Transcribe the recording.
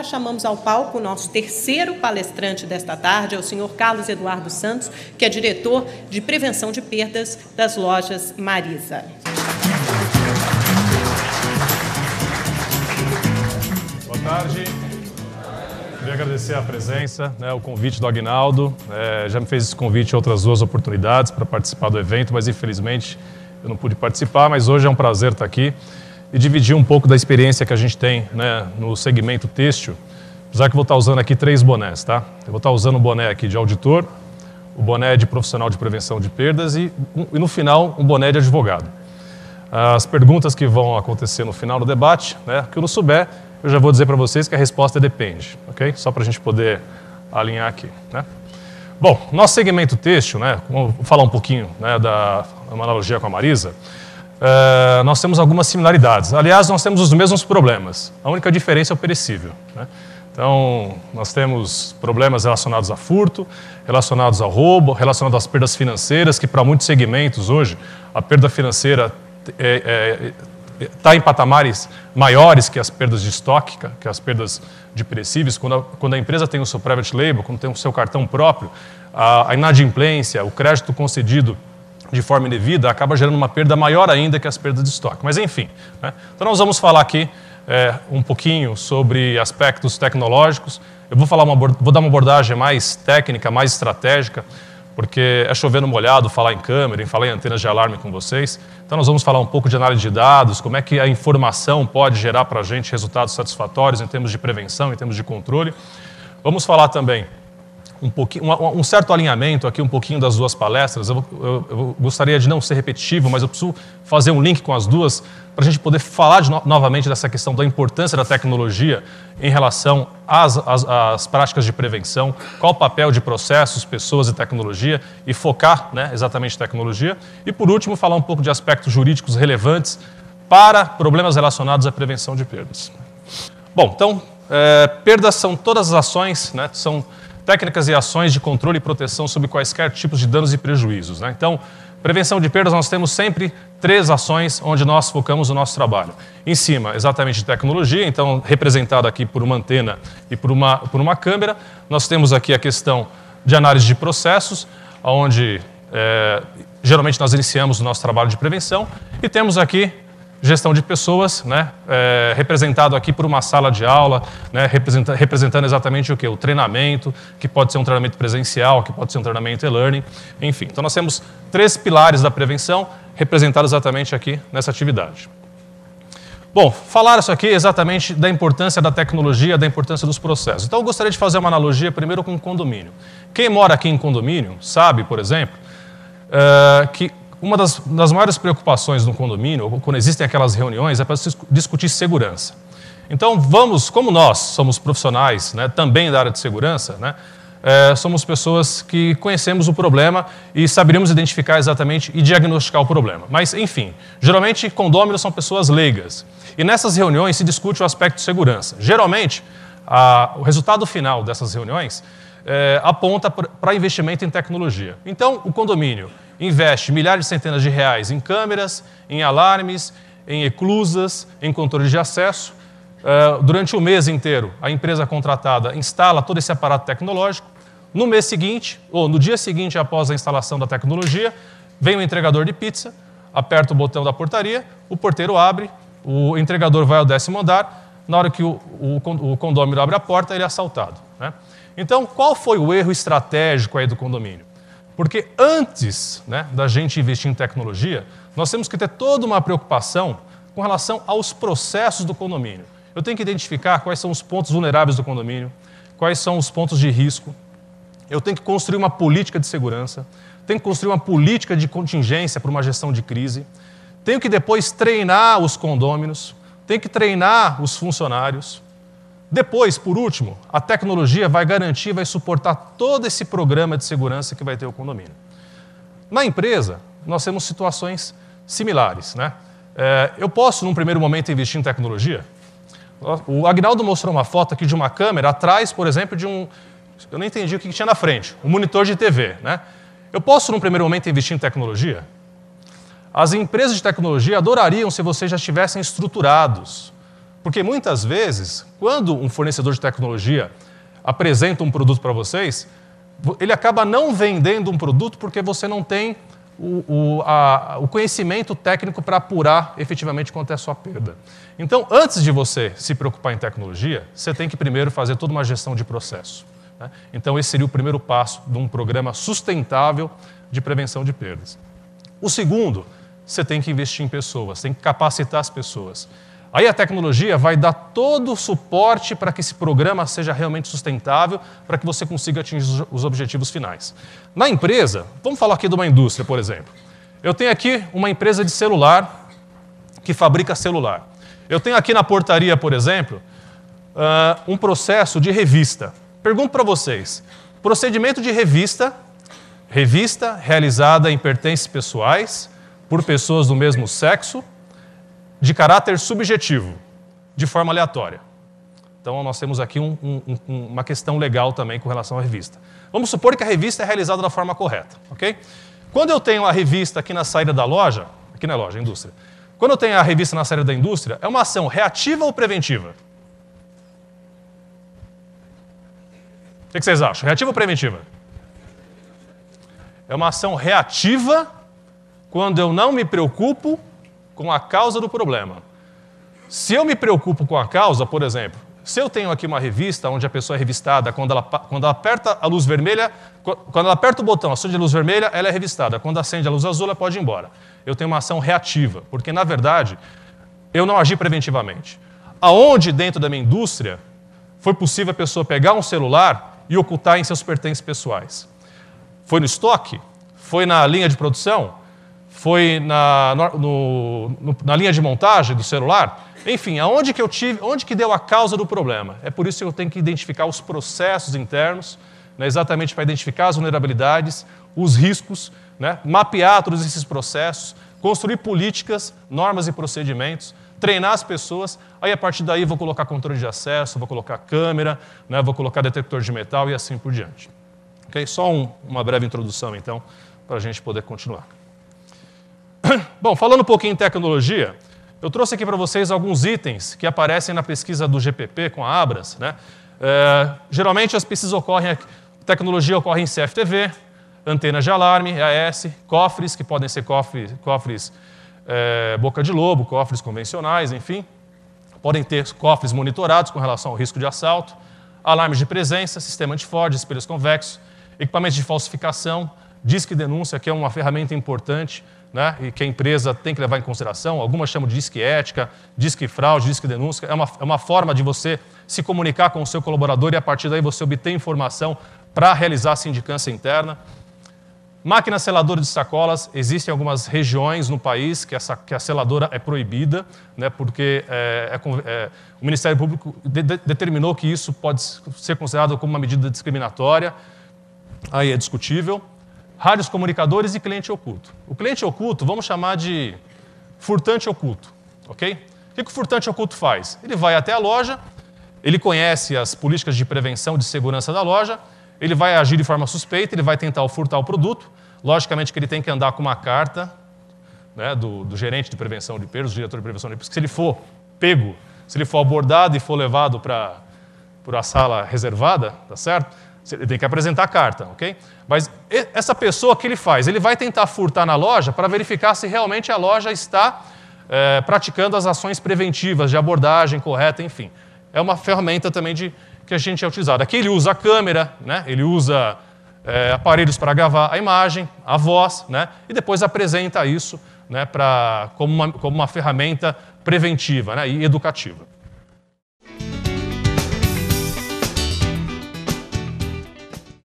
agora chamamos ao palco o nosso terceiro palestrante desta tarde, é o senhor Carlos Eduardo Santos, que é diretor de prevenção de perdas das lojas Marisa. Boa tarde. Queria agradecer a presença, né, o convite do Agnaldo. É, já me fez esse convite em outras duas oportunidades para participar do evento, mas infelizmente eu não pude participar, mas hoje é um prazer estar aqui e dividir um pouco da experiência que a gente tem né, no segmento têxtil. Apesar que eu vou estar tá usando aqui três bonés, tá? Eu vou estar tá usando o boné aqui de auditor, o boné de profissional de prevenção de perdas e, e no final, um boné de advogado. As perguntas que vão acontecer no final do debate, né, que eu não souber, eu já vou dizer para vocês que a resposta depende, ok? Só para a gente poder alinhar aqui, né? Bom, nosso segmento têxtil, né, vou falar um pouquinho né, da uma analogia com a Marisa, eh, nós temos algumas similaridades. Aliás, nós temos os mesmos problemas. A única diferença é o perecível. Né? Então, nós temos problemas relacionados a furto, relacionados ao roubo, relacionados às perdas financeiras, que para muitos segmentos hoje, a perda financeira está é, é, em patamares maiores que as perdas de estoque, que as perdas de perecíveis. Quando a, quando a empresa tem o seu private label, quando tem o seu cartão próprio, a, a inadimplência, o crédito concedido de forma indevida, acaba gerando uma perda maior ainda que as perdas de estoque. Mas enfim, né? então nós vamos falar aqui é, um pouquinho sobre aspectos tecnológicos. Eu vou, falar uma, vou dar uma abordagem mais técnica, mais estratégica, porque é chovendo molhado falar em câmera, em falar em antenas de alarme com vocês. Então nós vamos falar um pouco de análise de dados, como é que a informação pode gerar para a gente resultados satisfatórios em termos de prevenção, em termos de controle. Vamos falar também um, um, um, certo alinhamento aqui, um pouquinho das duas palestras. Eu, eu, eu, gostaria de não ser repetitivo, mas eu preciso fazer um link com as duas para a gente poder falar de no, novamente dessa questão da importância da tecnologia em relação às, às, às, práticas de prevenção, qual o papel de processos, pessoas e tecnologia e focar né, exatamente tecnologia. E por último, falar um pouco de aspectos jurídicos relevantes para problemas relacionados à prevenção de perdas. Bom, então, é, perdas são todas as ações, né, são técnicas e ações de controle e proteção sobre quaisquer tipos de danos e prejuízos. Né? Então, prevenção de perdas, nós temos sempre três ações onde nós focamos o nosso trabalho. Em cima, exatamente de tecnologia, então representado aqui por uma antena e por uma, por uma câmera. Nós temos aqui a questão de análise de processos, onde é, eh, geralmente nós iniciamos o nosso trabalho de prevenção. E temos aqui gestão de pessoas, né, é, representado aqui por uma sala de aula, né, representando exatamente o que? O treinamento, que pode ser um treinamento presencial, que pode ser um treinamento e-learning, enfim. Então nós temos três pilares da prevenção representados exatamente aqui nessa atividade. Bom, falaram isso aqui exatamente da importância da tecnologia, da importância dos processos. Então eu gostaria de fazer uma analogia primeiro com o condomínio. Quem mora aqui em condomínio sabe, por exemplo, uh, que uma das, das maiores preocupações no condomínio, quando existem aquelas reuniões, é para discutir segurança. Então, vamos, como nós somos profissionais né, também da área de segurança, né, é, somos pessoas que conhecemos o problema e saberíamos identificar exatamente e diagnosticar o problema. Mas, enfim, geralmente condôminos são pessoas leigas. E nessas reuniões se discute o aspecto de segurança. Geralmente, a, o resultado final dessas reuniões é, aponta para investimento em tecnologia. Então, o condomínio investe milhares de centenas de reais em câmeras, em alarmes, em eclusas, em controles de acesso. É, durante o mês inteiro, a empresa contratada instala todo esse aparato tecnológico. No mês seguinte, ou no dia seguinte após a instalação da tecnologia, vem o entregador de pizza, aperta o botão da portaria, o porteiro abre, o entregador vai ao décimo andar. Na hora que o, o, o condomínio abre a porta, ele é assaltado. Né? Então, qual foi o erro estratégico aí do condomínio? Porque antes né, da gente investir em tecnologia, nós temos que ter toda uma preocupação com relação aos processos do condomínio. Eu tenho que identificar quais são os pontos vulneráveis do condomínio, quais são os pontos de risco. Eu tenho que construir uma política de segurança, tenho que construir uma política de contingência para uma gestão de crise, tenho que depois treinar os condôminos, tenho que treinar os funcionários, depois, por último, a tecnologia vai garantir, vai suportar todo esse programa de segurança que vai ter o condomínio. Na empresa, nós temos situações similares. Né? É, eu posso, num primeiro momento, investir em tecnologia? O Agnaldo mostrou uma foto aqui de uma câmera atrás, por exemplo, de um. Eu não entendi o que tinha na frente, um monitor de TV. Né? Eu posso, num primeiro momento, investir em tecnologia? As empresas de tecnologia adorariam se vocês já estivessem estruturados porque muitas vezes, quando um fornecedor de tecnologia apresenta um produto para vocês, ele acaba não vendendo um produto porque você não tem o, o, a, o conhecimento técnico para apurar efetivamente quanto é a sua perda. Então, antes de você se preocupar em tecnologia, você tem que primeiro fazer toda uma gestão de processo. Né? Então, esse seria o primeiro passo de um programa sustentável de prevenção de perdas. O segundo, você tem que investir em pessoas, tem que capacitar as pessoas. Aí a tecnologia vai dar todo o suporte para que esse programa seja realmente sustentável, para que você consiga atingir os objetivos finais. Na empresa, vamos falar aqui de uma indústria, por exemplo. Eu tenho aqui uma empresa de celular que fabrica celular. Eu tenho aqui na portaria, por exemplo, ah, um processo de revista. Pergunto para vocês: procedimento de revista, revista realizada em pertences pessoais por pessoas do mesmo sexo de caráter subjetivo, de forma aleatória. Então, nós temos aqui um, um, um, uma questão legal também com relação à revista. Vamos supor que a revista é realizada da forma correta, ok? Quando eu tenho a revista aqui na saída da loja, aqui na é loja, é indústria, quando eu tenho a revista na saída da indústria, é uma ação reativa ou preventiva? O que vocês acham? Reativa ou preventiva? É uma ação reativa quando eu não me preocupo com a causa do problema. Se eu me preocupo com a causa, por exemplo, se eu tenho aqui uma revista onde a pessoa é revistada, quando ela, quando ela aperta a luz vermelha, quando ela aperta o botão, acende a luz vermelha, ela é revistada. Quando acende a luz azul, ela pode ir embora. Eu tenho uma ação reativa, porque na verdade eu não agi preventivamente. Aonde dentro da minha indústria foi possível a pessoa pegar um celular e ocultar em seus pertences pessoais? Foi no estoque? Foi na linha de produção? foi na, no, no, na linha de montagem do celular. Enfim, aonde que eu tive, onde que deu a causa do problema? É por isso que eu tenho que identificar os processos internos, né, exatamente para identificar as vulnerabilidades, os riscos, né, mapear todos esses processos, construir políticas, normas e procedimentos, treinar as pessoas. Aí a partir daí vou colocar controle de acesso, vou colocar câmera, né, vou colocar detector de metal e assim por diante. Ok? Só um, uma breve introdução então para a gente poder continuar. Bom, falando um pouquinho em tecnologia, eu trouxe aqui para vocês alguns itens que aparecem na pesquisa do GPP com a Abras. Né? É, geralmente as pesquisas ocorrem, tecnologia ocorre em CFTV, antenas de alarme, EAS, cofres, que podem ser cofres, cofres é, boca de lobo, cofres convencionais, enfim. Podem ter cofres monitorados com relação ao risco de assalto, alarmes de presença, sistema antiford, espelhos convexos, equipamentos de falsificação, disque denúncia, que é uma ferramenta importante né, e que a empresa tem que levar em consideração. Algumas chamam de disque ética, disque fraude, disque denúncia. É uma, é uma forma de você se comunicar com o seu colaborador e a partir daí você obter informação para realizar a sindicância interna. Máquina seladora de sacolas, existem algumas regiões no país que, essa, que a seladora é proibida, né, porque eh, é, é, o Ministério Público de, de, determinou que isso pode ser considerado como uma medida discriminatória, aí é discutível rádios comunicadores e cliente oculto. O cliente oculto vamos chamar de furtante oculto, ok? O que, o furtante oculto faz? Ele vai até a loja, ele conhece as políticas de prevenção de segurança da loja, ele vai agir de forma suspeita, ele vai tentar furtar o produto. Logicamente que ele tem que andar com uma carta né, do, do, gerente de prevenção de perdas, do diretor de prevenção de perdas, porque se ele for pego, se ele for abordado e for levado para a sala reservada, tá certo? Ele tem que apresentar a carta, ok? Mas essa pessoa, o que ele faz? Ele vai tentar furtar na loja para verificar se realmente a loja está é, praticando as ações preventivas de abordagem correta, enfim. É uma ferramenta também de, que a gente é utilizado. Aqui ele usa a câmera, né? ele usa é, aparelhos para gravar a imagem, a voz, né? e depois apresenta isso né, pra, como, uma, como uma ferramenta preventiva né, e educativa.